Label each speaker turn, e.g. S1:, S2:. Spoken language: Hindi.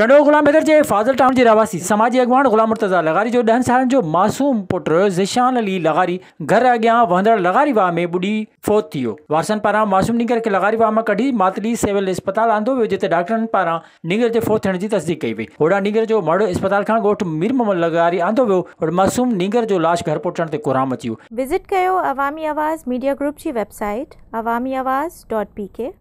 S1: टंडो गुलाम हैदर जे फाज़ल टाउन जे रहवासी समाजी अॻवान ग़ुलाम मुर्तज़ा लगारी जो ॾहनि सालनि जो मासूम पुटु ज़िशान अली लगारी घर अॻियां वहंदड़ लगारी वाह में ॿुढी फौत थी वियो वारसनि पारां मासूम निगर खे लगारी वाह मां कढी मातली सिविल अस्पताल आंदो वियो जिते डॉक्टरनि पारां निगर जे फौत थियण जी तस्दीक कई वई होॾां निगर जो माण्हू अस्पताल खां ॻोठु मीर मोहम्मद लगारी आंदो वियो पर मासूम निगर जो लाश घर पहुचण ते कोराम अची वियो
S2: विज़िट कयो अवामी आवाज़ मीडिया ग्रुप जी website Awami Awaz dot P के